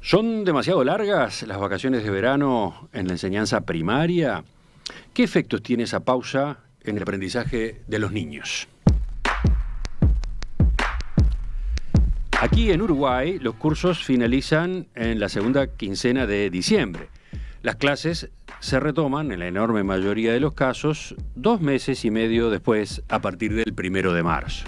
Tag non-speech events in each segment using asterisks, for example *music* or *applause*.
¿Son demasiado largas las vacaciones de verano en la enseñanza primaria? ¿Qué efectos tiene esa pausa en el aprendizaje de los niños? Aquí en Uruguay los cursos finalizan en la segunda quincena de diciembre. Las clases se retoman, en la enorme mayoría de los casos, dos meses y medio después, a partir del primero de marzo.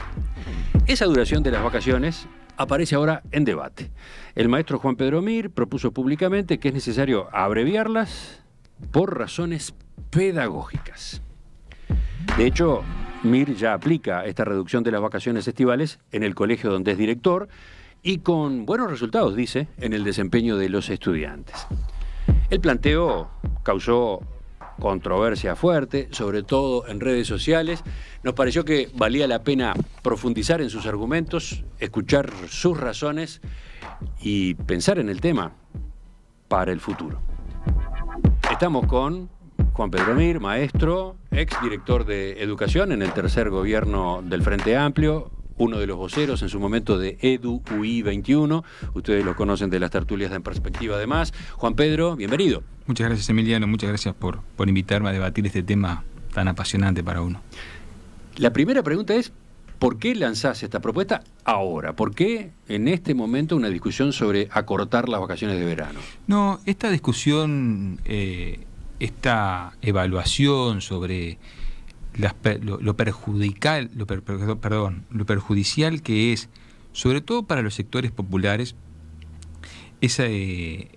Esa duración de las vacaciones aparece ahora en debate. El maestro Juan Pedro Mir propuso públicamente que es necesario abreviarlas por razones pedagógicas. De hecho, Mir ya aplica esta reducción de las vacaciones estivales en el colegio donde es director y con buenos resultados, dice, en el desempeño de los estudiantes. El planteo causó controversia fuerte, sobre todo en redes sociales. Nos pareció que valía la pena profundizar en sus argumentos, escuchar sus razones y pensar en el tema para el futuro. Estamos con Juan Pedro Mir, maestro, ex director de educación en el tercer gobierno del Frente Amplio, uno de los voceros en su momento de Edu UI 21. Ustedes lo conocen de las tertulias de En Perspectiva además. Juan Pedro, bienvenido. Muchas gracias Emiliano, muchas gracias por, por invitarme a debatir este tema tan apasionante para uno. La primera pregunta es, ¿por qué lanzás esta propuesta ahora? ¿Por qué en este momento una discusión sobre acortar las vacaciones de verano? No, esta discusión, eh, esta evaluación sobre lo, perjudicial, perjudicial que es, sobre todo para los sectores populares, eh,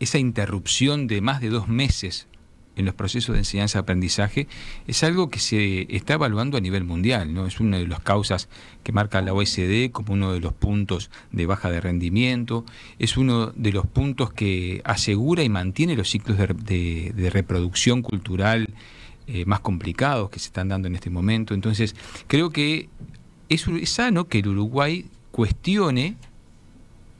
esa, interrupción de más de dos meses en los procesos de enseñanza-aprendizaje es algo que se está evaluando a nivel mundial, Es una de las causas que marca la OECD como uno de los puntos de baja de rendimiento, es uno de los puntos que asegura y mantiene los ciclos de reproducción cultural eh, más complicados que se están dando en este momento. Entonces, creo que es, sano que el Uruguay cuestione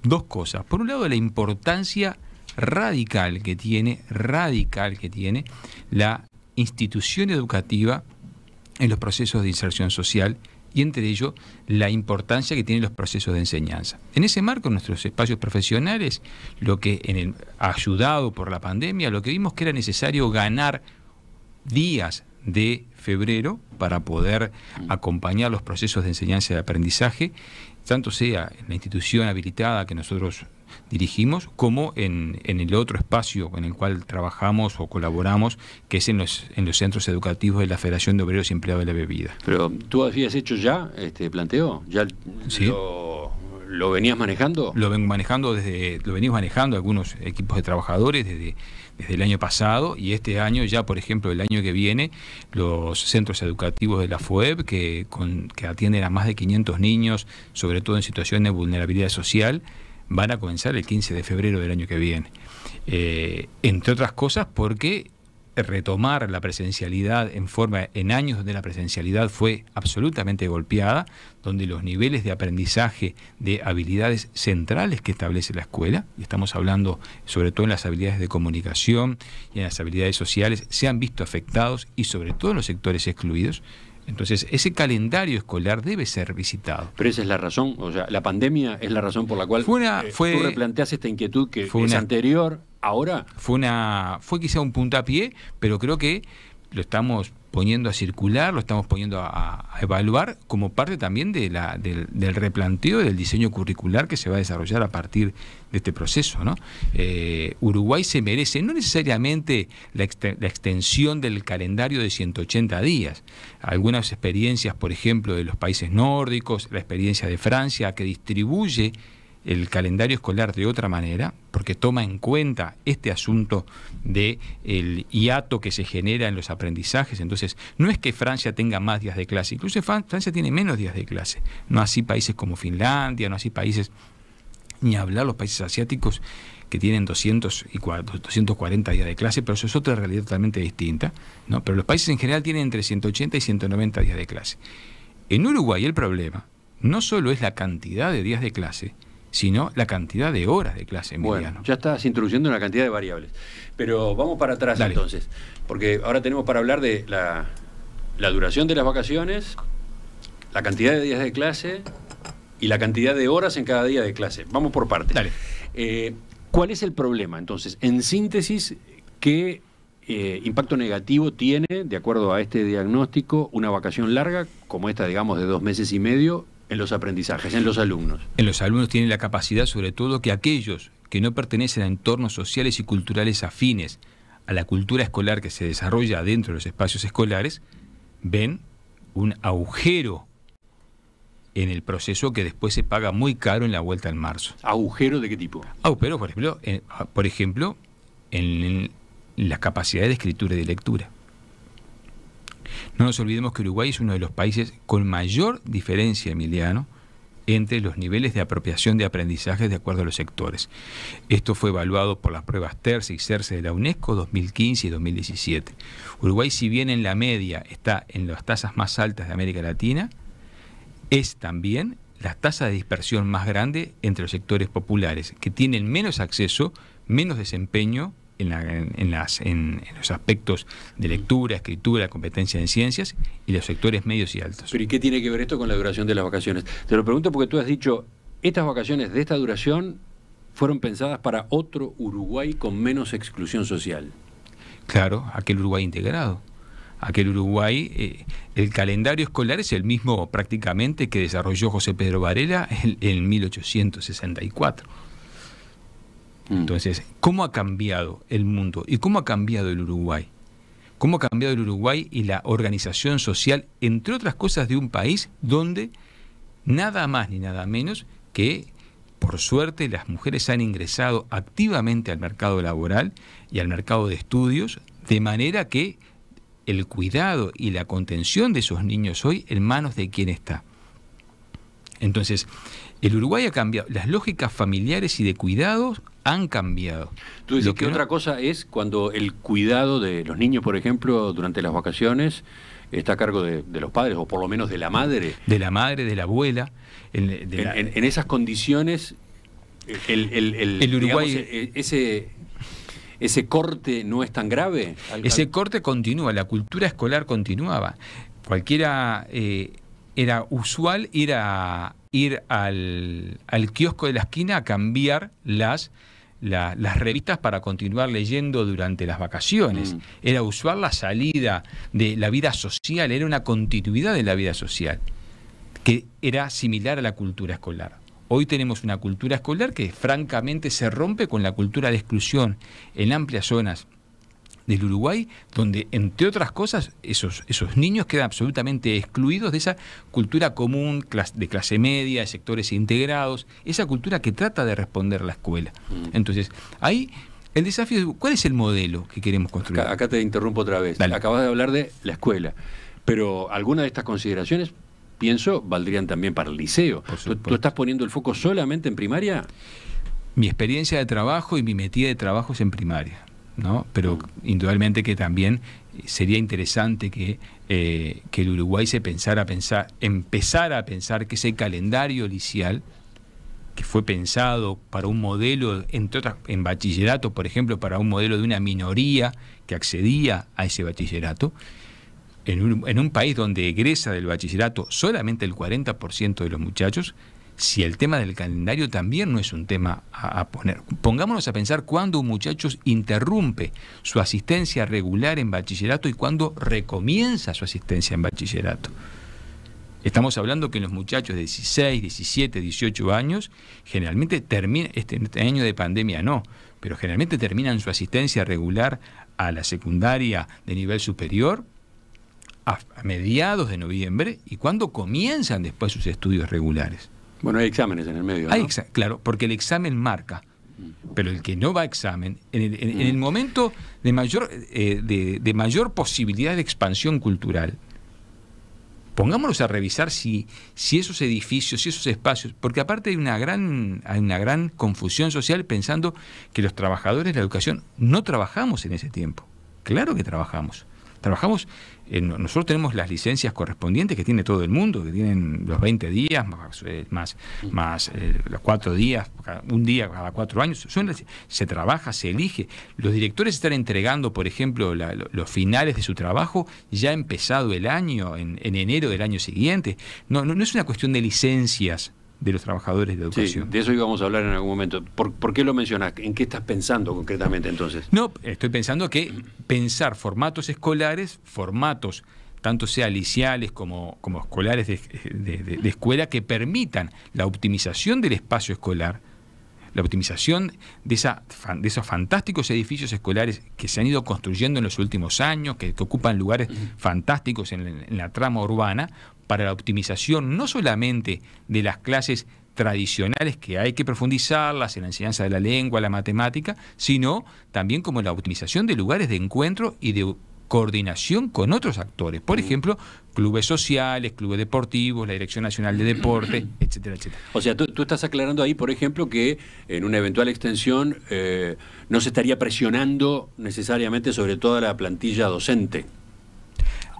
dos cosas. Por un lado, la importancia radical que tiene, radical que tiene la institución educativa en los procesos de inserción social y entre ellos, la importancia que tienen los procesos de enseñanza. En ese marco, nuestros espacios profesionales, lo que en ayudado por la pandemia, lo que vimos que era necesario ganar días de febrero para poder acompañar los procesos de enseñanza y de aprendizaje, tanto sea en la institución habilitada que nosotros dirigimos, como en, en, el otro espacio en el cual trabajamos o colaboramos, que es en los, en los centros educativos de la Federación de Obreros y Empleados de la Bebida. Pero tú habías hecho ya este planteo, ya lo, lo, venías manejando. Lo vengo manejando desde, lo venimos manejando algunos equipos de trabajadores desde desde el año pasado y este año ya, por ejemplo, el año que viene, los centros educativos de la FUEB, que, atienden a más de 500 niños, sobre todo en situaciones de vulnerabilidad social, van a comenzar el 15 de febrero del año que viene. Eh, entre otras cosas porque retomar la presencialidad en forma en años donde la presencialidad fue absolutamente golpeada, donde los niveles de aprendizaje de habilidades centrales que establece la escuela, y estamos hablando sobre todo en las habilidades de comunicación y en las habilidades sociales, se han visto afectados y sobre todo en los sectores excluidos. Entonces, ese calendario escolar debe ser visitado. Pero esa es la razón, o sea, la pandemia es la razón por la cual fue fue, tú replanteas esta inquietud que fue es anterior, ahora. Fue una, fue quizá un puntapié, pero creo que lo estamos poniendo a circular, lo estamos poniendo a, evaluar como parte también de la, del, replanteo del diseño curricular que se va a desarrollar a partir de este proceso. Eh, Uruguay se merece no necesariamente la, la, extensión del calendario de 180 días. Algunas experiencias, por ejemplo, de los países nórdicos, la experiencia de Francia, que distribuye el calendario escolar de otra manera, porque toma en cuenta este asunto del hiato que se genera en los aprendizajes. Entonces, no es que Francia tenga más días de clase, incluso Francia tiene menos días de clase. No así países como Finlandia, no así países, ni hablar los países asiáticos que tienen 240 días de clase, pero eso es otra realidad totalmente distinta. ¿no? Pero los países en general tienen entre 180 y 190 días de clase. En Uruguay el problema no solo es la cantidad de días de clase, sino la cantidad de horas de clase bueno, Ya estás introduciendo una cantidad de variables. Pero vamos para atrás entonces, porque ahora tenemos para hablar de la, duración de las vacaciones, la cantidad de días de clase y la cantidad de horas en cada día de clase. Vamos por partes. Eh, ¿Cuál es el problema entonces? En síntesis, ¿qué eh, impacto negativo tiene, de acuerdo a este diagnóstico, una vacación larga, como esta, digamos, de dos meses y medio, en los aprendizajes, en los alumnos. En los alumnos tienen la capacidad, sobre todo, que aquellos que no pertenecen a entornos sociales y culturales afines a la cultura escolar que se desarrolla dentro de los espacios escolares, ven un agujero en el proceso que después se paga muy caro en la vuelta en marzo. ¿Agujero de qué tipo? Agujero, ah, por ejemplo, en, por ejemplo, en, en las de escritura y de lectura. No nos olvidemos que Uruguay es uno de los países con mayor diferencia, Emiliano, entre los niveles de apropiación de aprendizajes de acuerdo a los sectores. Esto fue evaluado por las pruebas TERCE y CERCE de la UNESCO 2015 y 2017. Uruguay, si bien en la media está en las tasas más altas de América Latina, es también la tasa de dispersión más grande entre los sectores populares, que tienen menos acceso, menos desempeño en, las, en, los aspectos de lectura, escritura, competencia en ciencias y los sectores medios y altos. Pero ¿y qué tiene que ver esto con la duración de las vacaciones? Te lo pregunto porque tú has dicho, estas vacaciones de esta duración fueron pensadas para otro Uruguay con menos exclusión social. Claro, aquel Uruguay integrado. Aquel Uruguay, eh, el calendario escolar es el mismo prácticamente que desarrolló José Pedro Varela en 1864 Mm. Entonces, ¿cómo ha cambiado el mundo y cómo ha cambiado el Uruguay? ¿Cómo ha cambiado el Uruguay y la organización social, entre otras cosas, de un país donde nada más ni nada menos que, por suerte, las mujeres han ingresado activamente al mercado laboral y al mercado de estudios, de manera que el cuidado y la contención de esos niños hoy en manos de quién está. Entonces, el Uruguay ha cambiado, las lógicas familiares y de cuidados han cambiado. Tú dices que, otra cosa es cuando el cuidado de los niños, por ejemplo, durante las vacaciones, está a cargo de, los padres, o por lo menos de la madre. De la madre, de la abuela. En, esas condiciones, eh, el, Uruguay... E, e, ese, ese corte no es tan grave. Ese corte continúa, la cultura escolar continuaba. Cualquiera eh, era usual ir, a, ir al, al kiosco de la esquina a cambiar las las revistas para continuar leyendo durante las vacaciones. Mm. Era usual la salida de la vida social, era una continuidad de la vida social, que era similar a la cultura escolar. Hoy tenemos una cultura escolar que francamente se rompe con la cultura de exclusión en amplias zonas del Uruguay, donde, entre otras cosas, esos, esos niños quedan absolutamente excluidos de esa cultura común de clase media, de sectores integrados, esa cultura que trata de responder la escuela. Mm. Entonces, ahí el desafío es, ¿cuál es el modelo que queremos construir? Acá, te interrumpo otra vez. Acabas de hablar de la escuela, pero algunas de estas consideraciones pienso, valdrían también para el liceo. ¿Tú, estás poniendo el foco solamente en primaria? Mi experiencia de trabajo y mi metida de trabajo es en primaria. Pero indudablemente que también sería interesante que, eh, el Uruguay se pensara pensar, empezara a pensar que ese calendario licial que fue pensado para un modelo, entre otras, en bachillerato, por ejemplo, para un modelo de una minoría que accedía a ese bachillerato, en un, en un país donde egresa del bachillerato solamente el 40% de los muchachos, si el tema del calendario también no es un tema a, poner. Pongámonos a pensar cuándo un muchacho interrumpe su asistencia regular en bachillerato y cuándo recomienza su asistencia en bachillerato. Estamos hablando que los muchachos de 16, 17, 18 años generalmente terminan, este, este, año de pandemia no, pero generalmente terminan su asistencia regular a la secundaria de nivel superior a mediados de noviembre y cuándo comienzan después sus estudios regulares. Bueno, hay exámenes en el medio. Hay claro, porque el examen marca. Pero el que no va a examen, en el, mm. momento de mayor, eh, de, mayor posibilidad de expansión cultural, pongámonos a revisar si, si esos edificios, si esos espacios, porque aparte hay una, gran, hay una gran confusión social pensando que los trabajadores de la educación no trabajamos en ese tiempo. Claro que trabajamos. Trabajamos eh, nosotros tenemos las licencias correspondientes que tiene todo el mundo, que tienen los 20 días, más, eh, más, eh, los 4 días, un día cada 4 años. se trabaja, se elige. Los directores están entregando, por ejemplo, los finales de su trabajo ya empezado el año, en, enero del año siguiente. no, no, es una cuestión de licencias de los trabajadores de educación. de eso íbamos a hablar en algún momento. ¿Por, qué lo mencionas? ¿En qué estás pensando concretamente entonces? No, estoy pensando que pensar formatos escolares, formatos tanto sea liciales como, como escolares de, escuela, que permitan la optimización del espacio escolar, la optimización de, esa, de esos fantásticos edificios escolares que se han ido construyendo en los últimos años, que, ocupan lugares fantásticos en, la trama urbana, para la optimización no solamente de las clases tradicionales que hay que profundizarlas en la enseñanza de la lengua, la matemática, sino también como la optimización de lugares de encuentro y de coordinación con otros actores, por mm. ejemplo, clubes sociales, clubes deportivos, la Dirección Nacional de Deporte, *clears throat* etcétera, etcétera. O sea, tú, estás aclarando ahí, por ejemplo, que en una eventual extensión eh, no se estaría presionando necesariamente sobre toda la plantilla docente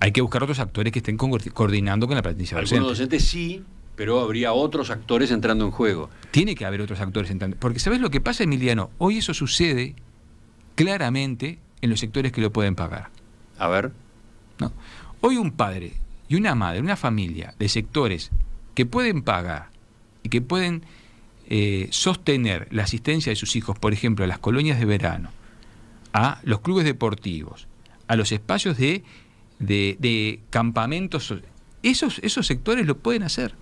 hay que buscar otros actores que estén coordinando con la práctica docente. Algunos docentes sí, pero habría otros actores entrando en juego. Tiene que haber otros actores entrando. Porque ¿sabes lo que pasa, Emiliano? Hoy eso sucede claramente en los sectores que lo pueden pagar. A ver. No. Hoy un padre y una madre, una familia de sectores que pueden pagar y que pueden eh, sostener la asistencia de sus hijos, por ejemplo, a las colonias de verano, a los clubes deportivos, a los espacios de de, campamentos. Esos, esos sectores lo pueden hacer.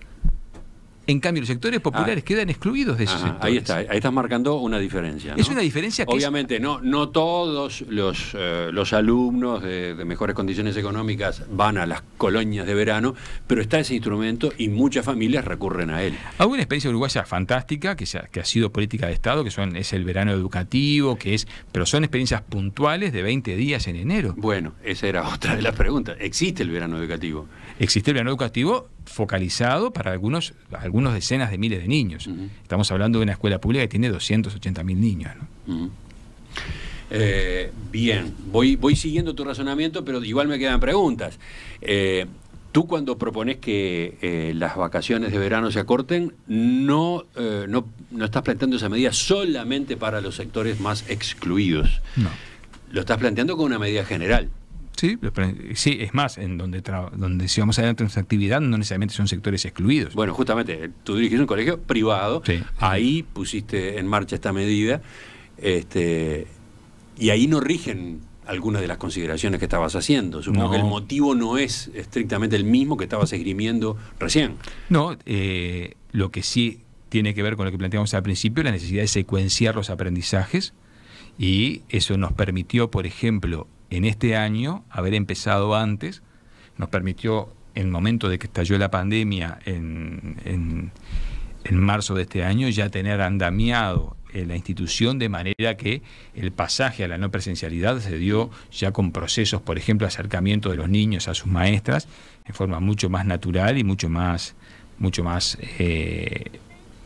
En cambio, los sectores populares ah. quedan excluidos de esos Ahí está, ahí estás marcando una diferencia. Es una diferencia que. Obviamente, no, no todos los, eh, los alumnos de, mejores condiciones económicas van a las colonias de verano, pero está ese instrumento y muchas familias recurren a él. Hay una experiencia uruguaya fantástica que, ha, que ha sido política de Estado, que son, es el verano educativo, que es. Pero son experiencias puntuales de 20 días en enero. Bueno, esa era otra de las preguntas. ¿Existe el verano educativo? Existe el verano educativo focalizado para algunos, algunos decenas de miles de niños. Estamos hablando de una escuela pública que tiene 280 mil niños. Eh, bien, voy, voy siguiendo tu razonamiento, pero igual me quedan preguntas. Eh, tú cuando propones que eh, las vacaciones de verano se acorten, no, no, no, estás planteando esa medida solamente para los sectores más excluidos. No. Lo estás planteando como una medida general. Sí, es más, en donde, donde si vamos a nuestra actividad no necesariamente son sectores excluidos. Bueno, justamente, tú dirigiste un colegio privado, ahí pusiste en marcha esta medida, este, y ahí no rigen algunas de las consideraciones que estabas haciendo. Supongo que el motivo no es estrictamente el mismo que estabas esgrimiendo recién. No, eh, lo que sí tiene que ver con lo que planteamos al principio, la necesidad de secuenciar los aprendizajes, y eso nos permitió, por ejemplo, en este año, haber empezado antes, nos permitió, en el momento de que estalló la pandemia en, marzo de este año, ya tener andamiado eh, la institución de manera que el pasaje a la no presencialidad se dio ya con procesos, por ejemplo, acercamiento de los niños a sus maestras en forma mucho más natural y mucho más mucho más eh,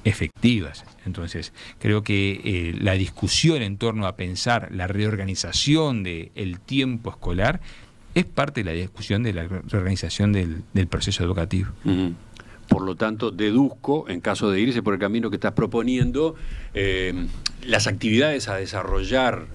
efectivas. Entonces, creo que eh, la discusión en torno a pensar la reorganización del tiempo escolar es parte de la discusión de la reorganización del, proceso educativo. Por lo tanto, deduzco, en caso de irse por el camino que estás proponiendo, eh, las actividades a desarrollar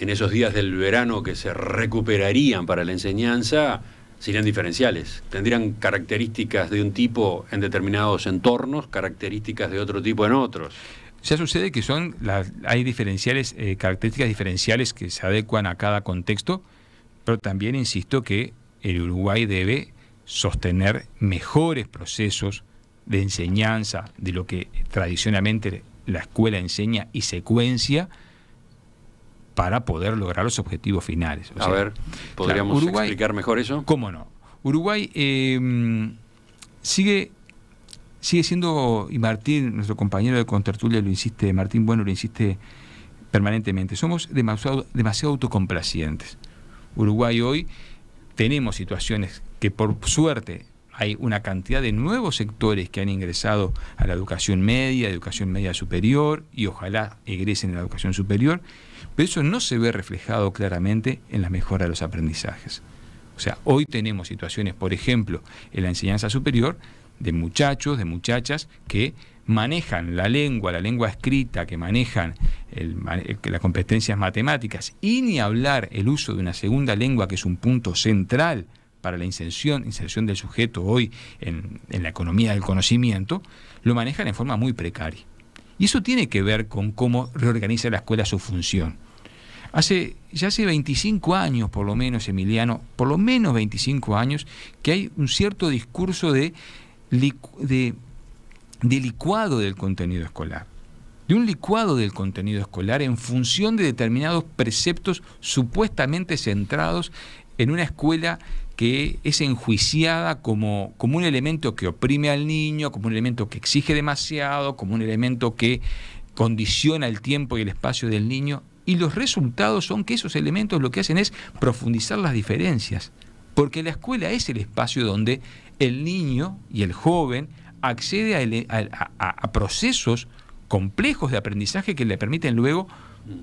en esos días del verano que se recuperarían para la enseñanza, serían diferenciales, tendrían características de un tipo en determinados entornos, características de otro tipo en otros. Ya sucede que son hay diferenciales, eh, características diferenciales que se adecuan a cada contexto, pero también insisto que el Uruguay debe sostener mejores procesos de enseñanza de lo que tradicionalmente la escuela enseña y secuencia para poder lograr los objetivos finales. a ver, ¿podríamos explicar mejor eso? ¿Cómo no? Uruguay em, sigue, sigue siendo, y Martín, nuestro compañero de Contertulia, lo insiste, Martín Bueno lo insiste permanentemente, somos demasiado, demasiado autocomplacientes. Uruguay hoy tenemos situaciones que por suerte hay una cantidad de nuevos sectores que han ingresado a la educación media, educación media superior y ojalá egresen a la educación superior, pero eso no se ve reflejado claramente en la mejora de los aprendizajes. O sea, hoy tenemos situaciones, por ejemplo, en la enseñanza superior, de muchachos, de muchachas que manejan la lengua, la lengua escrita, que manejan eh, las competencias matemáticas, y ni hablar el uso de una segunda lengua que es un punto central para la inserción, inserción del sujeto hoy en, la economía del conocimiento, lo manejan en forma muy precaria. Y eso tiene que ver con cómo reorganiza la escuela su función. Hace, ya hace 25 años, por lo menos, Emiliano, por lo menos 25 años, que hay un cierto discurso de, de, de licuado del contenido escolar de un licuado del contenido escolar en función de determinados preceptos supuestamente centrados en una escuela que es enjuiciada como, como un elemento que oprime al niño, como un elemento que exige demasiado, como un elemento que condiciona el tiempo y el espacio del niño. Y los resultados son que esos elementos lo que hacen es profundizar las diferencias, porque la escuela es el espacio donde el niño y el joven accede a, procesos complejos de aprendizaje que le permiten luego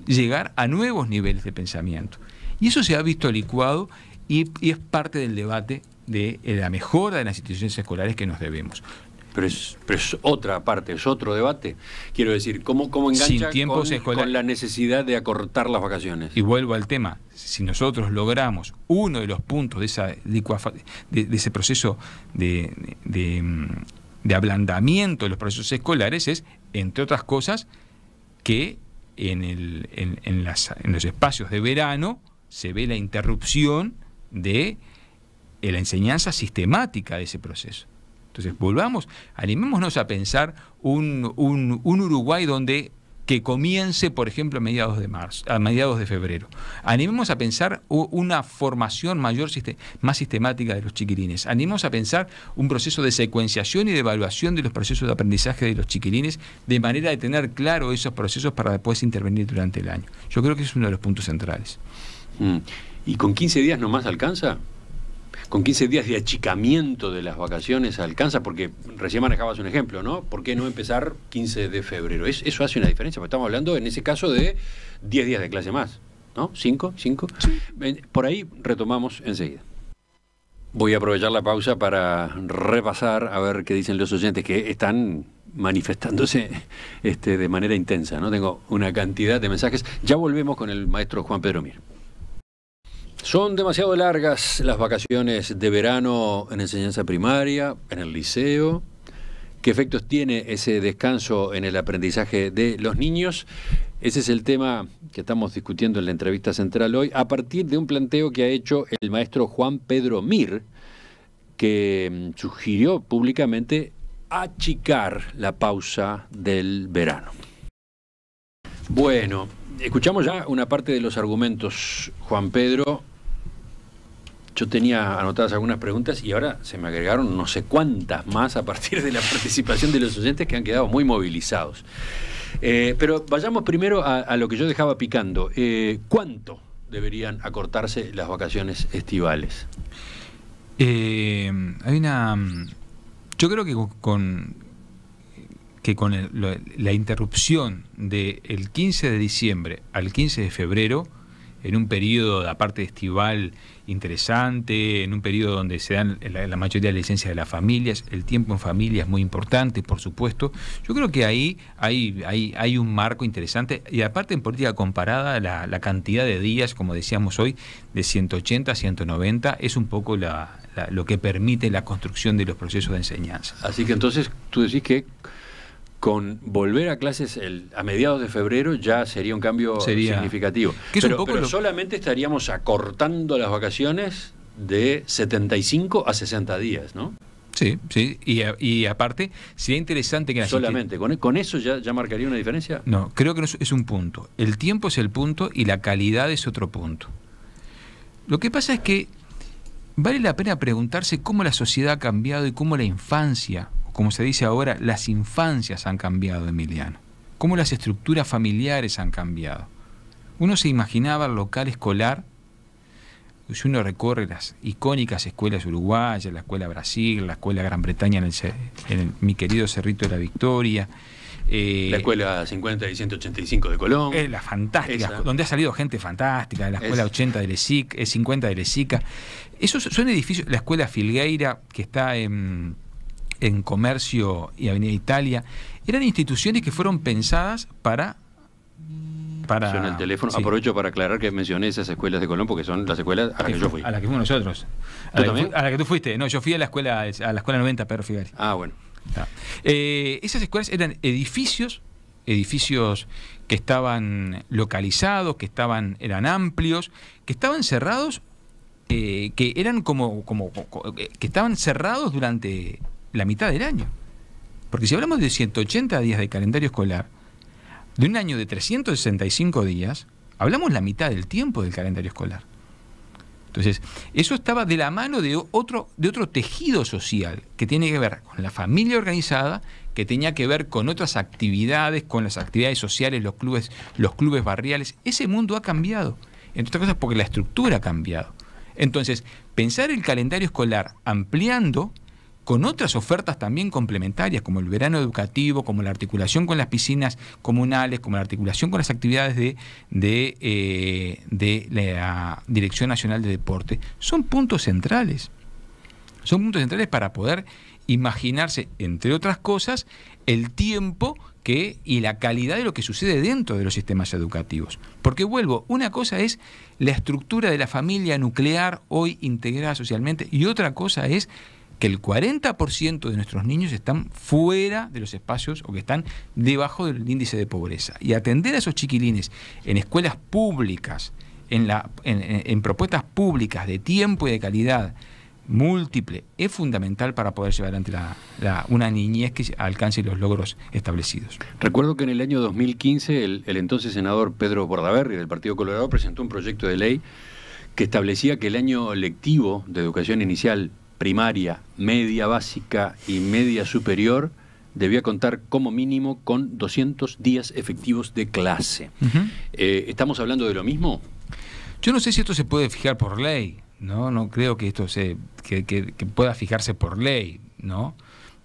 llegar a nuevos niveles de pensamiento. Y eso se ha visto licuado y, es parte del debate de eh, la mejora de las instituciones escolares que nos debemos. Pero es, otra parte, es otro debate. Quiero decir, ¿cómo, cómo engancha Sin con, con, la necesidad de acortar las vacaciones? Y vuelvo al tema, si nosotros logramos uno de los puntos de, esa, de, ese proceso de, de, ablandamiento de los procesos escolares es, entre otras cosas, que en, el, en, en los espacios de verano se ve la interrupción de eh, la enseñanza sistemática de ese proceso. Entonces, volvamos, animémonos a pensar un, Uruguay donde que comience, por ejemplo, a mediados de marzo, a mediados de febrero. Animemos a pensar una formación mayor, más sistemática de los chiquilines. Animemos a pensar un proceso de secuenciación y de evaluación de los procesos de aprendizaje de los chiquilines, de manera de tener claro esos procesos para después intervenir durante el año. Yo creo que es uno de los puntos centrales. Mm. ¿Y con 15 días no más alcanza? ¿Con 15 días de achicamiento de las vacaciones alcanza? Porque recién manejabas un ejemplo, ¿no? ¿Por qué no empezar 15 de febrero? eso hace una diferencia, porque estamos hablando en ese caso de 10 días de clase más, ¿no? ¿Cinco? ¿Cinco? Por ahí retomamos enseguida. Voy a aprovechar la pausa para repasar a ver qué dicen los oyentes que están manifestándose este, de manera intensa. ¿no? Tengo una cantidad de mensajes. Ya volvemos con el maestro Juan Pedro Mir. Son demasiado largas las vacaciones de verano en enseñanza primaria, en el liceo. ¿Qué efectos tiene ese descanso en el aprendizaje de los niños? Ese es el tema que estamos discutiendo en la entrevista central hoy, a partir de un planteo que ha hecho el maestro Juan Pedro Mir, que mm, sugirió públicamente achicar la pausa del verano. Bueno, escuchamos ya una parte de los argumentos, Juan Pedro, yo tenía anotadas algunas preguntas y ahora se me agregaron no sé cuántas más a partir de la participación de los oyentes que han quedado muy movilizados. Eh, pero vayamos primero a, lo que yo dejaba picando. Eh, ¿Cuánto deberían acortarse las vacaciones estivales? Eh, hay una. Yo creo que con que con la interrupción del 15 de diciembre al 15 de febrero en un periodo, aparte estival, interesante, en un periodo donde se dan la, mayoría de licencias de las familias, el tiempo en familia es muy importante, por supuesto. Yo creo que ahí hay, hay, hay un marco interesante y aparte en política comparada, la, cantidad de días, como decíamos hoy, de 180 a 190 es un poco lo que permite la construcción de los procesos de enseñanza. Así que entonces tú decís que con volver a clases a mediados de febrero ya sería un cambio significativo. pero, solamente estaríamos acortando las vacaciones de 75 a 60 días, ¿no? Sí, sí, y, aparte sería interesante que... Solamente, ¿Con, eso ya, marcaría una diferencia? No, creo que es un punto. El tiempo es el punto y la calidad es otro punto. Lo que pasa es que vale la pena preguntarse cómo la sociedad ha cambiado y cómo la infancia como se dice ahora, las infancias han cambiado, Emiliano. Cómo las estructuras familiares han cambiado. Uno se imaginaba el local escolar, si uno recorre las icónicas escuelas uruguayas, la Escuela Brasil, la Escuela Gran Bretaña en, mi querido Cerrito de la Victoria, eh, la escuela 50 y 185 de Colón. Eh, las la fantástica, donde ha salido gente fantástica, la escuela 80 de Lesic, 50 eh, de Lesica. Esos son edificios, la escuela Filgueira, que está en, en Comercio y Avenida Italia, eran instituciones que fueron pensadas para para... el teléfono. Aprovecho para aclarar que mencioné esas escuelas de Colón porque son las escuelas a las que, yo fui. A las que fuimos nosotros. A la que, tú fuiste. No, yo fui a la escuela a la escuela 90, Pedro Figari. Ah, bueno. Eh, esas escuelas eran edificios, edificios que estaban localizados, que estaban eran amplios, que estaban cerrados, eh, que eran como, como que estaban cerrados durante la mitad del año. Porque si hablamos de 180 días de calendario escolar, de un año de 365 días, hablamos la mitad del tiempo del calendario escolar. Entonces, eso estaba de la mano de otro, de otro tejido social que tiene que ver con la familia organizada, que tenía que ver con otras actividades, con las actividades sociales, los clubes, los clubes barriales. Ese mundo ha cambiado. Entre otras cosas porque la estructura ha cambiado. Entonces, pensar el calendario escolar ampliando con otras ofertas también complementarias, como el verano educativo, como la articulación con las piscinas comunales, como la articulación con las actividades de, eh, de, la Dirección Nacional de Deporte, son puntos centrales. Son puntos centrales para poder imaginarse, entre otras cosas, el tiempo que, y la calidad de lo que sucede dentro de los sistemas educativos. Porque vuelvo, una cosa es la estructura de la familia nuclear hoy integrada socialmente y otra cosa es que el 40% de nuestros niños están fuera de los espacios o que están debajo del índice de pobreza. Y atender a esos chiquilines en escuelas públicas, en, la, en, propuestas públicas de tiempo y de calidad múltiple, es fundamental para poder llevar ante la, una niñez que alcance los logros establecidos. Recuerdo que en el año 2015 el, el entonces senador Pedro Bordaberry del Partido Colorado presentó un proyecto de ley que establecía que el año lectivo de educación inicial primaria, media básica y media superior debía contar como mínimo con 200 días efectivos de clase. Eh, ¿Estamos hablando de lo mismo? Yo no sé si esto se puede fijar por ley, ¿no? No creo que esto se, pueda fijarse por ley, ¿no?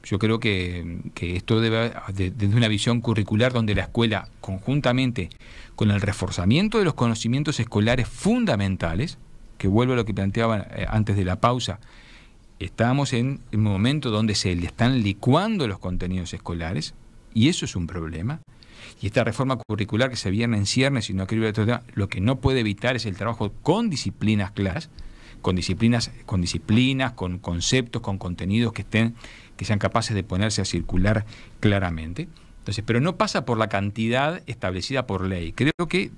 Yo creo que, esto debe, desde una visión curricular donde la escuela, conjuntamente con el reforzamiento de los conocimientos escolares fundamentales, que vuelvo a lo que planteaba eh, antes de la pausa, estamos en un momento donde se le están licuando los contenidos escolares, y eso es un problema. Y esta reforma curricular que se viene en ciernes y no lo que no puede evitar es el trabajo con disciplinas claras, con disciplinas, con disciplinas, con conceptos, con contenidos que estén, que sean capaces de ponerse a circular claramente. Entonces, pero no pasa por la cantidad establecida por ley. Creo que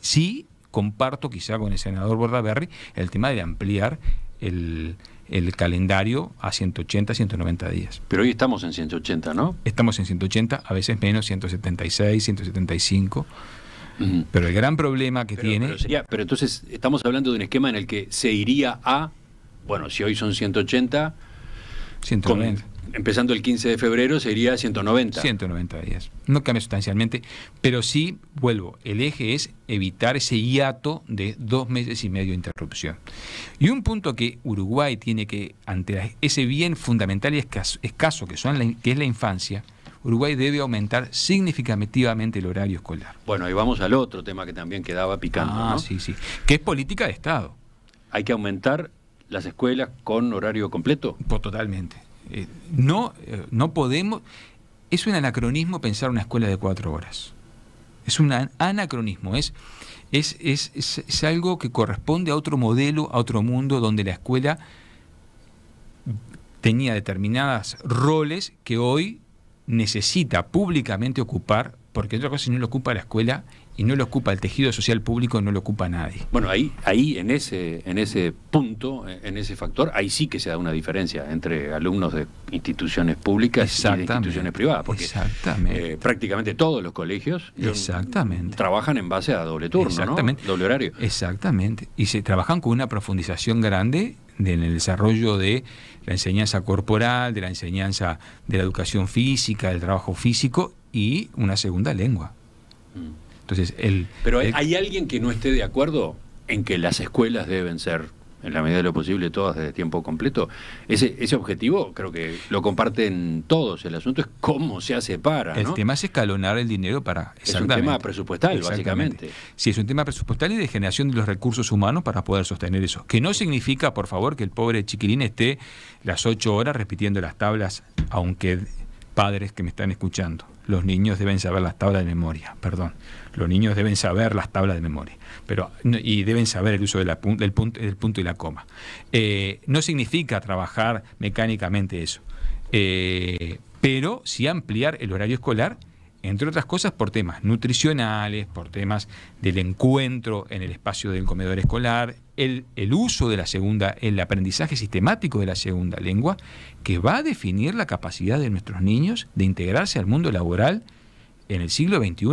sí comparto quizá con el senador Bordaberry el tema de ampliar el, el calendario a 180, 190 días. Pero hoy estamos en 180, ¿no? Estamos en 180, a veces menos, 176, 175. Pero el gran problema que tiene... Pero, entonces estamos hablando de un esquema en el que se iría a, bueno, si hoy son 180, 190 empezando el 15 de febrero, sería 190. 190 días. No cambia sustancialmente, pero sí, vuelvo, el eje es evitar ese hiato de dos meses y medio de interrupción. Y un punto que Uruguay tiene que, ante ese bien fundamental y escaso, que, son que es la infancia, Uruguay debe aumentar significativamente el horario escolar. Bueno, y vamos al otro tema que también quedaba picando. Ah, sí, sí. Que es política de Estado. Hay que aumentar las escuelas con horario completo. Pues, totalmente. Eh, no, eh, no podemos... Es un anacronismo pensar una escuela de cuatro horas. Es un anacronismo, es, es, es, es algo que corresponde a otro modelo, a otro mundo, donde la escuela tenía determinadas roles que hoy necesita públicamente ocupar porque otra cosa si no lo ocupa la escuela y no lo ocupa el tejido social público, no lo ocupa nadie. Bueno, ahí, ahí en ese, en ese punto, en ese factor, ahí sí que se da una diferencia entre alumnos de instituciones públicas y instituciones privadas, porque Exactamente. Eh, prácticamente todos los colegios eh, trabajan en base a doble turno, Exactamente. doble horario. Exactamente, y se trabajan con una profundización grande en el desarrollo de la enseñanza corporal, de la enseñanza de la educación física, del trabajo físico y una segunda lengua. Mm. Entonces, el, Pero hay alguien que no esté de acuerdo en que las escuelas deben ser en la medida de lo posible, todas desde tiempo completo. Ese, ese objetivo creo que lo comparten todos. El asunto es cómo se hace para. El tema es escalonar el dinero para. Es un tema presupuestal, básicamente. Sí, es un tema presupuestal y de generación de los recursos humanos para poder sostener eso. Que no significa, por favor, que el pobre chiquilín esté las ocho horas repitiendo las tablas, aunque padres que me están escuchando los niños deben saber las tablas de memoria, perdón, los niños deben saber las tablas de memoria pero, y deben saber el uso del, punto, del, punto, y la coma. Eh, no significa trabajar mecánicamente eso, eh, pero si ampliar el horario escolar entre otras cosas por temas nutricionales, por temas del encuentro en el espacio del comedor escolar, el, uso de la segunda, el aprendizaje sistemático de la segunda lengua, que va a definir la capacidad de nuestros niños de integrarse al mundo laboral en el siglo XXI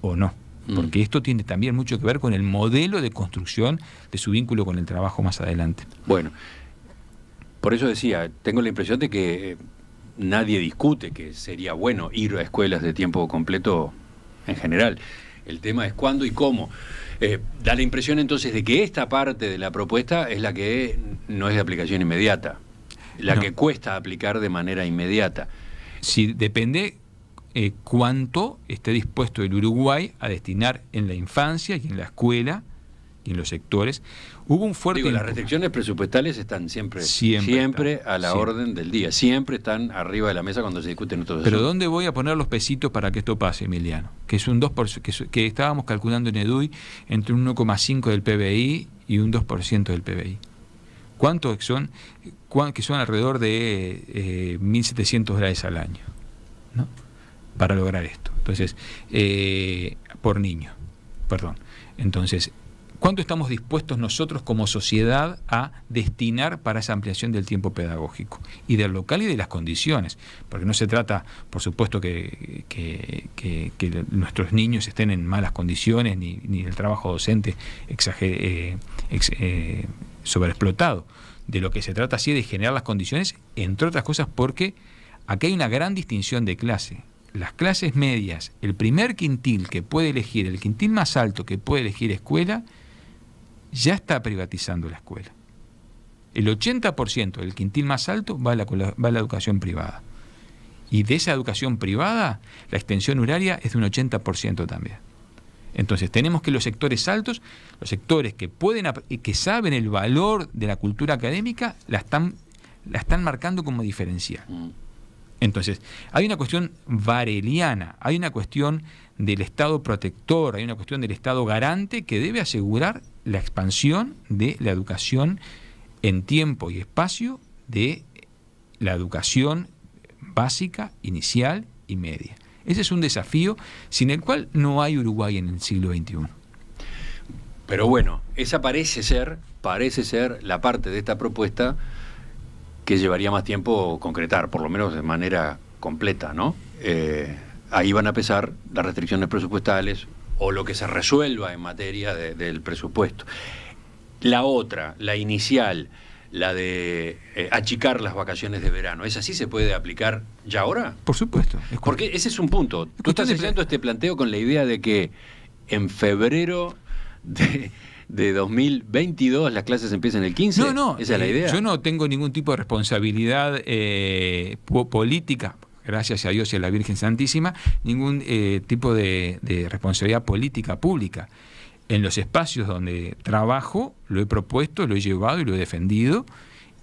o no. Mm. Porque esto tiene también mucho que ver con el modelo de construcción de su vínculo con el trabajo más adelante. Bueno, por eso decía, tengo la impresión de que eh, nadie discute que sería bueno ir a escuelas de tiempo completo en general. El tema es cuándo y cómo. Eh, da la impresión entonces de que esta parte de la propuesta es la que no es de aplicación inmediata, la que cuesta aplicar de manera inmediata. Si depende eh, cuánto esté dispuesto el Uruguay a destinar en la infancia y en la escuela y en los sectores, hubo un fuerte... Digo, las restricciones presupuestales están siempre, siempre, a la orden del día, siempre están arriba de la mesa cuando se discuten Pero ¿dónde voy a poner los pesitos para que esto pase, Emiliano? Que es un 2%, que, estábamos calculando en EDUI entre un 1,5 del PBI y un 2% del PBI. ¿Cuántos son? que son alrededor de 1.700 eh, dólares al año, ¿no? Para lograr esto. Entonces, eh, por niño, perdón. Entonces, ¿Cuánto estamos dispuestos nosotros como sociedad a destinar para esa ampliación del tiempo pedagógico y del local y de las condiciones? Porque no se trata, por supuesto, que, nuestros niños estén en malas condiciones ni, el trabajo docente eh, eh, sobreexplotado. De lo que se trata sí de generar las condiciones, entre otras cosas porque aquí hay una gran distinción de clase las clases medias, el primer quintil que puede elegir, el quintil más alto que puede elegir escuela, ya está privatizando la escuela. El 80% del quintil más alto va a, la, educación privada. Y de esa educación privada, la extensión horaria es de un 80% también. Entonces tenemos que los sectores altos, los sectores que pueden que saben el valor de la cultura académica, la la están marcando como diferencial. Mm. Entonces, hay una cuestión vareliana, hay una cuestión del Estado protector, hay una cuestión del Estado garante que debe asegurar la expansión de la educación en tiempo y espacio de la educación básica, inicial y media. Ese es un desafío sin el cual no hay Uruguay en el siglo XXI. Pero bueno, esa parece ser, parece ser la parte de esta propuesta llevaría más tiempo concretar, por lo menos de manera completa, ¿no? Eh, ahí van a pesar las restricciones presupuestales o lo que se resuelva en materia del presupuesto. La otra, la inicial, la de eh, achicar las vacaciones de verano. ¿Es así? ¿Se puede aplicar ya ahora? Por supuesto. Porque ese es un punto. Tú estás haciendo este planteo con la idea de que en febrero de, de 2022 las clases empiezan el 15. No, no. Esa es la eh, idea. Yo no tengo ningún tipo de responsabilidad eh, política gracias a Dios y a la Virgen Santísima, ningún eh, tipo de, responsabilidad política pública. En los espacios donde trabajo lo he propuesto, lo he llevado y lo he defendido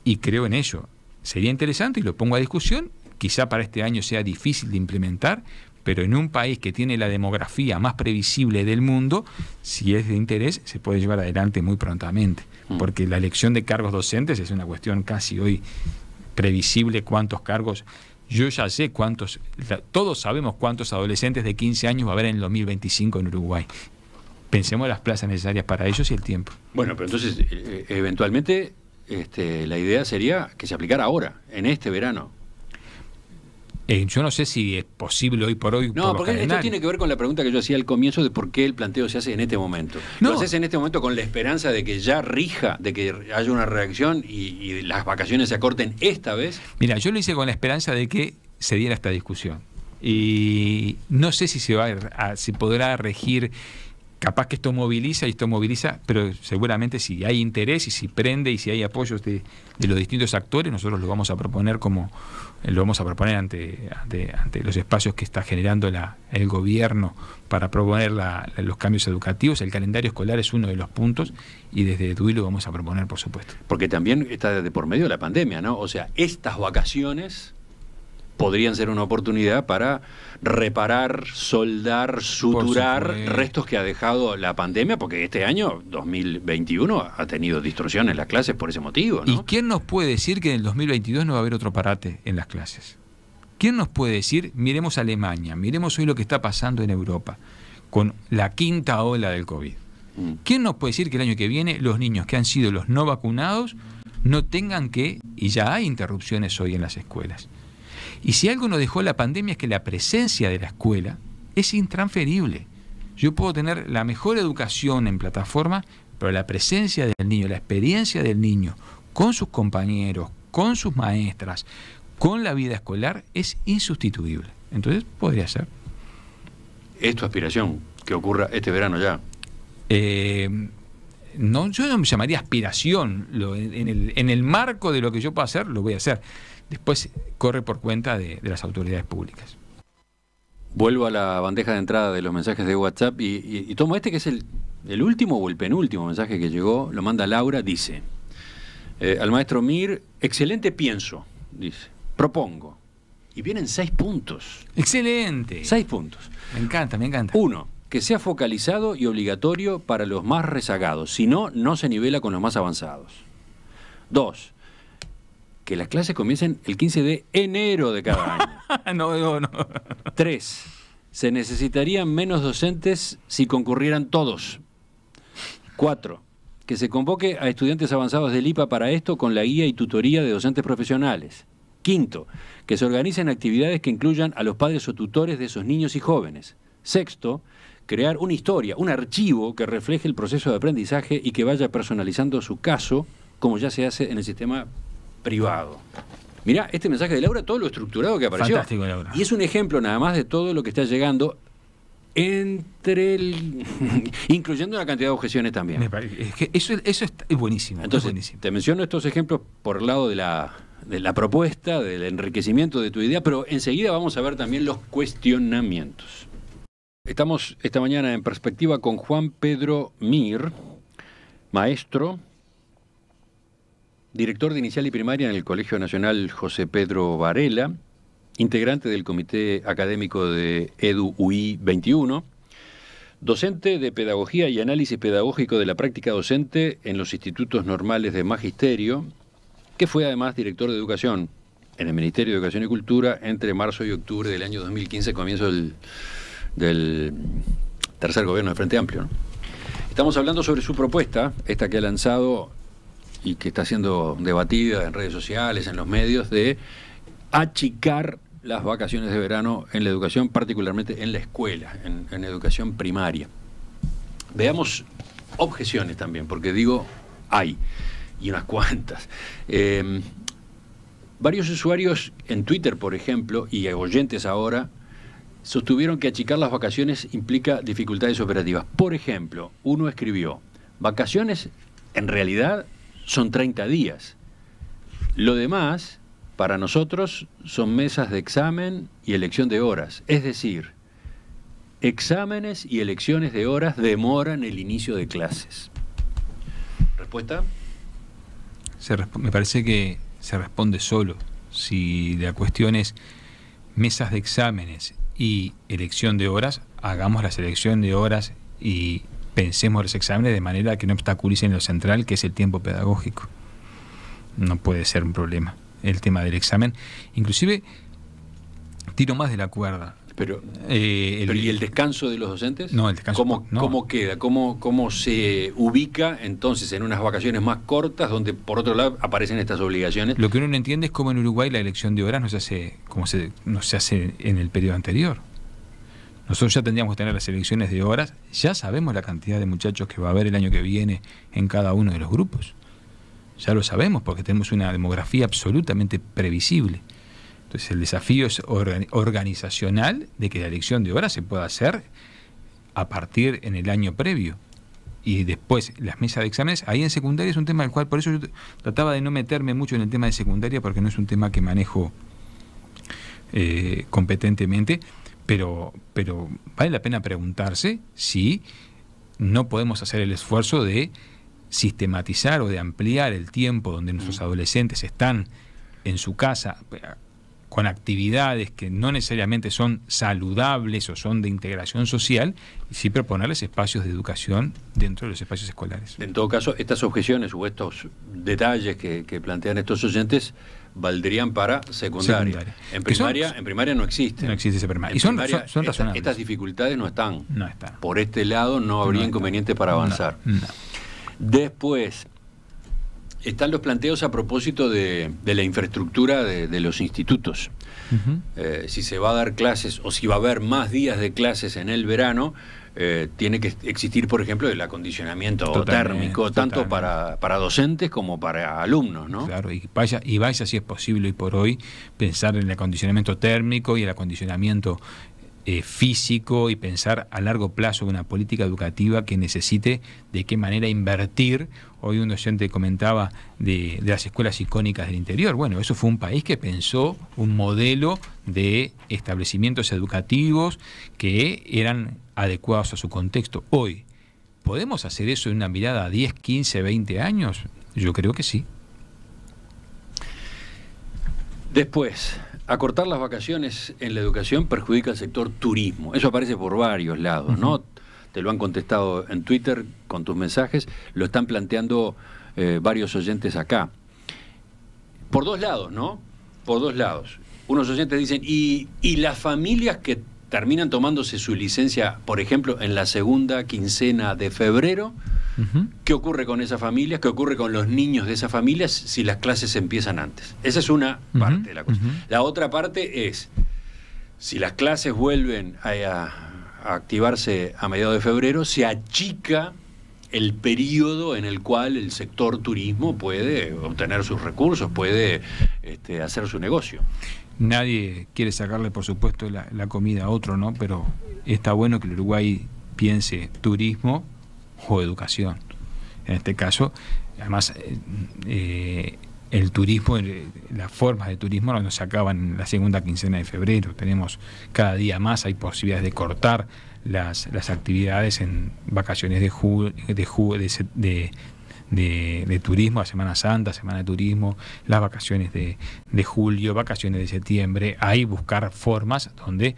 y creo en ello. Sería interesante y lo pongo a discusión, quizá para este año sea difícil de implementar, pero en un país que tiene la demografía más previsible del mundo, si es de interés, se puede llevar adelante muy prontamente, mm. porque la elección de cargos docentes es una cuestión casi hoy previsible cuántos cargos. Yo ya sé cuántos, todos sabemos cuántos adolescentes de 15 años va a haber en el 2025 en Uruguay. Pensemos las plazas necesarias para ellos y el tiempo. Bueno, pero entonces, eh, eventualmente, este, la idea sería que se aplicara ahora, en este verano. Eh, yo no sé si es posible hoy por hoy. No, porque esto tiene que ver con la pregunta que yo hacía al comienzo de por qué el planteo se hace en este momento. No. Lo haces en este momento con la esperanza de que ya rija, de que haya una reacción y, las vacaciones se acorten esta vez. Mira, yo lo hice con la esperanza de que se diera esta discusión. Y no sé si se va a, si podrá regir capaz que esto moviliza y esto moviliza, pero seguramente si hay interés y si prende y si hay apoyos de, los distintos actores, nosotros lo vamos a proponer como, eh, lo vamos a proponer ante, ante, los espacios que está generando la, el gobierno para proponer los cambios educativos. El calendario escolar es uno de los puntos y desde Duy lo vamos a proponer, por supuesto. Porque también está de por medio de la pandemia, ¿no? O sea, estas vacaciones podrían ser una oportunidad para reparar, soldar, suturar restos que ha dejado la pandemia, porque este año, 2021, ha tenido distorsión en las clases por ese motivo. ¿Y quién nos puede decir que en el 2022 no va a haber otro parate en las clases? ¿Quién nos puede decir, miremos Alemania, miremos hoy lo que está pasando en Europa con la quinta ola del COVID? Mm. ¿Quién nos puede decir que el año que viene los niños que han sido los no vacunados no tengan que, y ya hay interrupciones hoy en las escuelas, y si algo nos dejó la pandemia es que la presencia de la escuela es intransferible. Yo puedo tener la mejor educación en plataforma, pero la presencia del niño, la experiencia del niño con sus compañeros, con sus maestras, con la vida escolar es insustituible. Entonces podría ser. ¿Es tu aspiración que ocurra este verano ya? Eh, no, yo no me llamaría aspiración. en, el, en el marco de lo que yo pueda hacer, lo voy a hacer después corre por cuenta de, las autoridades públicas. Vuelvo a la bandeja de entrada de los mensajes de WhatsApp y, tomo este que es el, último o el penúltimo mensaje que llegó, lo manda Laura, dice, eh, al maestro Mir, excelente pienso, dice, propongo. Y vienen seis puntos. Excelente. Seis puntos. Me encanta, me encanta. Uno, que sea focalizado y obligatorio para los más rezagados, si no, no se nivela con los más avanzados. Dos, que las clases comiencen el 15 de enero de cada año. *laughs* no, no, no. Tres, se necesitarían menos docentes si concurrieran todos. Cuatro, que se convoque a estudiantes avanzados del IPA para esto con la guía y tutoría de docentes profesionales. Quinto, que se organicen actividades que incluyan a los padres o tutores de esos niños y jóvenes. Sexto, crear una historia, un archivo que refleje el proceso de aprendizaje y que vaya personalizando su caso, como ya se hace en el sistema privado. Mirá, este mensaje de Laura, todo lo estructurado que apareció. Fantástico, Laura. Y es un ejemplo nada más de todo lo que está llegando entre el... *laughs* incluyendo la cantidad de objeciones también. eso, es buenísimo. Entonces, te menciono estos ejemplos por el lado de la propuesta, del enriquecimiento de tu idea, pero enseguida vamos a ver también los cuestionamientos. Estamos esta mañana en perspectiva con Juan Pedro Mir, maestro, director de inicial y primaria en el Colegio Nacional José Pedro Varela, integrante del Comité Académico de Edu UI 21, docente de Pedagogía y Análisis Pedagógico de la Práctica Docente en los Institutos Normales de Magisterio, que fue además director de Educación en el Ministerio de Educación y Cultura entre marzo y octubre del año 2015, comienzo del, tercer gobierno de Frente Amplio. Estamos hablando sobre su propuesta, esta que ha lanzado y que está siendo debatida en redes sociales, en los medios, de achicar las vacaciones de verano en la educación, particularmente en la escuela, en, educación primaria. Veamos objeciones también, porque digo, hay, y unas cuantas. Em, varios usuarios en Twitter, por ejemplo, y oyentes ahora, sostuvieron que achicar las vacaciones implica dificultades operativas. Por ejemplo, uno escribió, vacaciones en realidad son 30 días. Lo demás, para nosotros, son mesas de examen y elección de horas. Es decir, exámenes y elecciones de horas demoran el inicio de clases. ¿Respuesta? me parece que se responde solo. Si la cuestión es mesas de exámenes y elección de horas, hagamos la selección de horas y pensemos los exámenes de manera que no obstaculicen lo central, que es el tiempo pedagógico. No puede ser un problema el tema del examen. Inclusive, tiro más de la cuerda. Pero, eh, ¿y el descanso de los docentes? No, el descanso. ¿Cómo, ¿cómo queda? ¿Cómo, se ubica entonces en unas vacaciones más cortas donde por otro lado aparecen estas obligaciones? Lo que uno no entiende es cómo en Uruguay la elección de horas no se hace, como se, no se hace en el periodo anterior. Nosotros ya tendríamos que tener las elecciones de horas, ya sabemos la cantidad de muchachos que va a haber el año que viene en cada uno de los grupos. Ya lo sabemos porque tenemos una demografía absolutamente previsible. Entonces el desafío es organizacional de que la elección de horas se pueda hacer a partir en el año previo. Y después las mesas de exámenes, ahí en secundaria es un tema del cual, por eso yo trataba de no meterme mucho en el tema de secundaria porque no es un tema que manejo eh, competentemente pero, vale la pena preguntarse si no podemos hacer el esfuerzo de sistematizar o de ampliar el tiempo donde nuestros mm. adolescentes están en su casa con actividades que no necesariamente son saludables o son de integración social, y sí proponerles espacios de educación dentro de los espacios escolares. En todo caso, estas objeciones o estos detalles que plantean estos oyentes valdrían para secundaria. En primaria, en primaria no existe. No existe ese primaria. y son, razonables. estas dificultades no están. No están. Por este lado no habría inconveniente para avanzar. Después, están los planteos a propósito de, la infraestructura de, los institutos. Eh, si se va a dar clases o si va a haber más días de clases en el verano, eh, tiene que existir, por ejemplo, el acondicionamiento térmico, tanto para, docentes como para alumnos, ¿no? Claro, y vaya, y vaya si es posible hoy por hoy pensar en el acondicionamiento térmico y el acondicionamiento eh, físico y pensar a largo plazo una política educativa que necesite de qué manera invertir hoy un docente comentaba de, las escuelas icónicas del interior. Bueno, eso fue un país que pensó un modelo de establecimientos educativos que eran adecuados a su contexto. Hoy, ¿podemos hacer eso en una mirada a 10, 15, 20 años? Yo creo que sí. Después, acortar las vacaciones en la educación perjudica al sector turismo. Eso aparece por varios lados, ¿no? te lo han contestado en Twitter con tus mensajes, lo están planteando eh, varios oyentes acá. Por dos lados, ¿no? Por dos lados. Unos oyentes dicen, y, las familias que terminan tomándose su licencia, por ejemplo, en la segunda quincena de febrero, ¿Qué ocurre con esas familias? ¿Qué ocurre con los niños de esas familias si las clases empiezan antes? Esa es una parte de la cosa. La otra parte es, si las clases vuelven a activarse a mediados de febrero, se achica el periodo en el cual el sector turismo puede obtener sus recursos, puede este, hacer su negocio. Nadie quiere sacarle, por supuesto, la, comida a otro, ¿no? Pero está bueno que el Uruguay piense turismo o educación. En este caso, además, eh, eh, el turismo, eh, las formas de turismo no se acaban en la segunda quincena de febrero. Tenemos cada día más, hay posibilidades de cortar las, actividades en vacaciones de, de, de, de, turismo, la Semana Santa, Semana de Turismo, las vacaciones de, de julio, vacaciones de septiembre. Hay buscar formas donde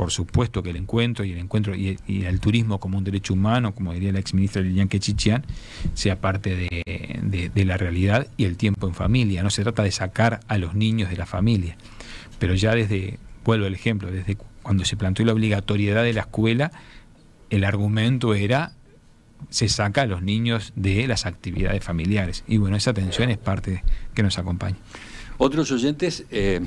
por supuesto que el encuentro y el encuentro y, el turismo como un derecho humano, como diría la ministra Lilian Quechichian, sea parte de, la realidad y el tiempo en familia. No se trata de sacar a los niños de la familia. Pero ya desde, vuelvo al ejemplo, desde cuando se planteó la obligatoriedad de la escuela, el argumento era se saca a los niños de las actividades familiares. Y bueno, esa tensión es parte que nos acompaña. Otros oyentes... Eh,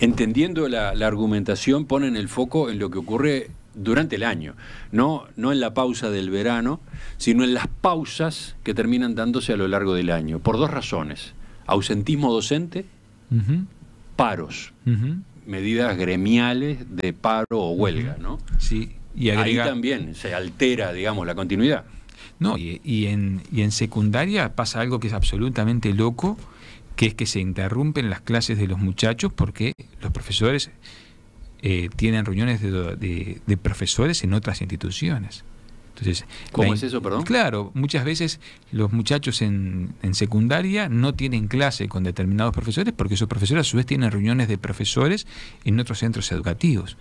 entendiendo la, argumentación, ponen el foco en lo que ocurre durante el año, no, no en la pausa del verano, sino en las pausas que terminan dándose a lo largo del año, por dos razones. Ausentismo docente, paros, medidas gremiales de paro o huelga, ¿no? Sí, y Ahí también se altera, digamos, la continuidad. No, y, y, en, y en secundaria pasa algo que es absolutamente loco, que es que se interrumpen las clases de los muchachos porque los profesores eh, tienen reuniones de, profesores en otras instituciones. Entonces, ¿Cómo es eso, perdón? Claro, muchas veces los muchachos en, en, secundaria no tienen clase con determinados profesores porque esos profesores a su vez tienen reuniones de profesores en otros centros educativos.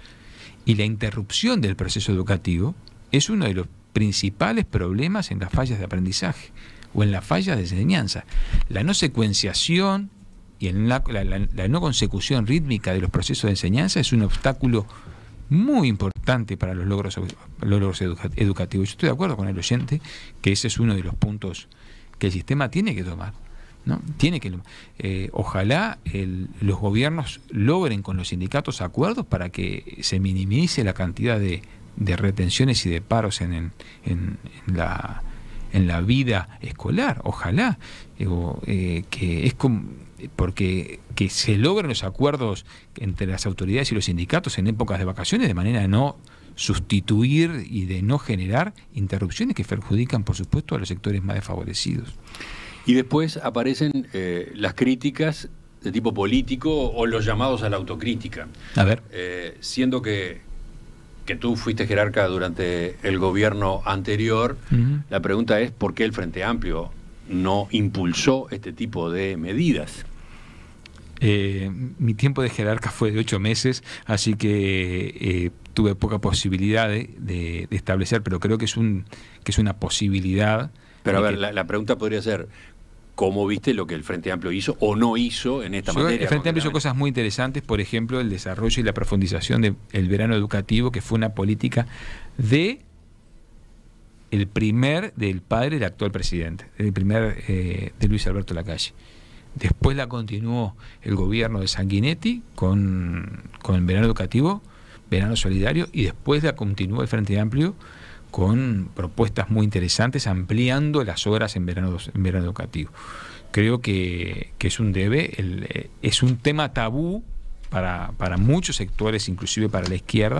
Y la interrupción del proceso educativo es uno de los principales problemas en las fallas de aprendizaje o en la falla de enseñanza. La no secuenciación y en la, no consecución rítmica de los procesos de enseñanza es un obstáculo muy importante para los logros, logros educativos. Yo estoy de acuerdo con el oyente que ese es uno de los puntos que el sistema tiene que tomar. ¿no? Tiene que, eh, ojalá los gobiernos logren con los sindicatos acuerdos para que se minimice la cantidad de, retenciones y de paros en la en la vida escolar, ojalá, eh, que es porque que se logren los acuerdos entre las autoridades y los sindicatos en épocas de vacaciones de manera de no sustituir y de no generar interrupciones que perjudican, por supuesto, a los sectores más desfavorecidos. Y después aparecen eh, las críticas de tipo político o los llamados a la autocrítica. A ver. Eh, siendo que, que tú fuiste jerarca durante el gobierno anterior, la pregunta es por qué el Frente Amplio no impulsó este tipo de medidas. Eh, mi tiempo de jerarca fue de ocho meses, así que eh, tuve poca posibilidad de, establecer, pero creo que es, un, que es una posibilidad. Pero a ver, la pregunta podría ser, cómo viste lo que el Frente Amplio hizo o no hizo en esta materia. El Frente Amplio hizo cosas muy interesantes, por ejemplo, el desarrollo y la profundización del verano educativo, que fue una política de el primer del padre del actual presidente, el primer eh, de Luis Alberto Lacalle. Después la continuó el gobierno de Sanguinetti con, con el verano educativo, verano solidario, y después la continuó el Frente Amplio con propuestas muy interesantes, ampliando las horas en verano, en educativo. Creo que, es un debe, eh, es un tema tabú para, muchos sectores, inclusive para la izquierda,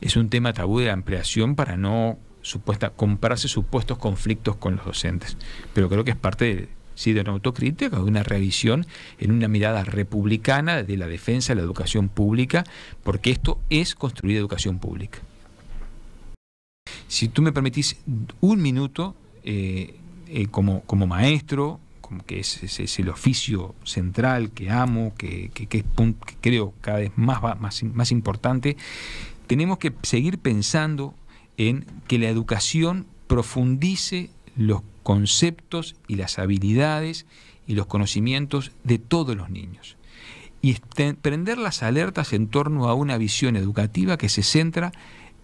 es un tema tabú de ampliación para no supuesta, comprarse supuestos conflictos con los docentes. Pero creo que es parte de, sí, de una autocrítica, de una revisión en una mirada republicana de la defensa de la educación pública, porque esto es construir educación pública. Si tú me permitís un minuto, eh, eh, como, maestro, como que es, el oficio central que amo, que, creo cada vez más, importante, tenemos que seguir pensando en que la educación profundice los conceptos y las habilidades y los conocimientos de todos los niños y este, prender las alertas en torno a una visión educativa que se centra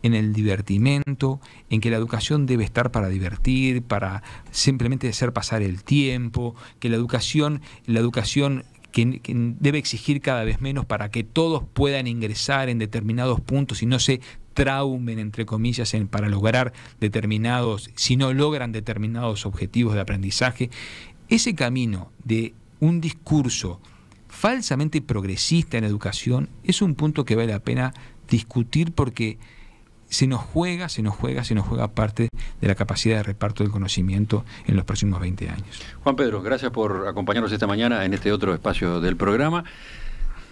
en el divertimento, en que la educación debe estar para divertir, para simplemente hacer pasar el tiempo, que la educación, la educación que, debe exigir cada vez menos para que todos puedan ingresar en determinados puntos y no se traumen, entre comillas, en, para lograr determinados, si no logran determinados objetivos de aprendizaje. Ese camino de un discurso falsamente progresista en educación es un punto que vale la pena discutir porque se nos juega, se nos juega, se nos juega parte de la capacidad de reparto del conocimiento en los próximos 20 años. Juan Pedro, gracias por acompañarnos esta mañana en este otro espacio del programa.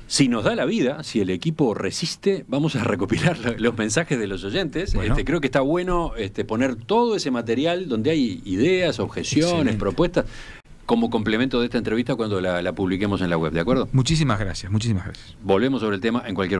Si nos da la vida, si el equipo resiste, vamos a recopilar los mensajes de los oyentes. Este, creo que está bueno este, poner todo ese material donde hay ideas, objeciones, propuestas, como complemento de esta entrevista cuando la, publiquemos en la web, ¿de acuerdo? Muchísimas gracias, muchísimas gracias. Volvemos sobre el tema en cualquier momento.